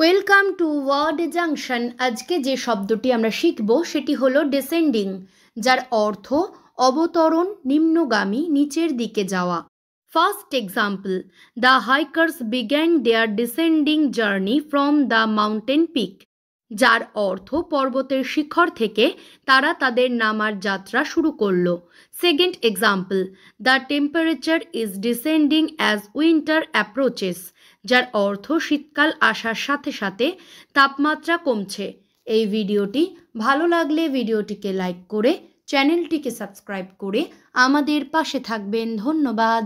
welcome to word junction আজকে যে শব্দটি আমরা শিখব সেটি হলো ডিসেন্ডিং যার অর্থ অবতরণ নিম্নগামী নিচের দিকে যাওয়া first example the hikers began their descending journey from the mountain peak যার অর্থ পর্বতের শিখর থেকে তারা তাদের নামার যাত্রা শুরু করল second example the temperature is descending as winter approaches যার অর্থ শীতকাল আসার সাথে সাথে তাপমাত্রা কমছে এই ভিডিওটি ভালো লাগলে ভিডিওটিকে লাইক করে চ্যানেলটিকে সাবস্ক্রাইব করে আমাদের পাশে থাকবেন ধন্যবাদ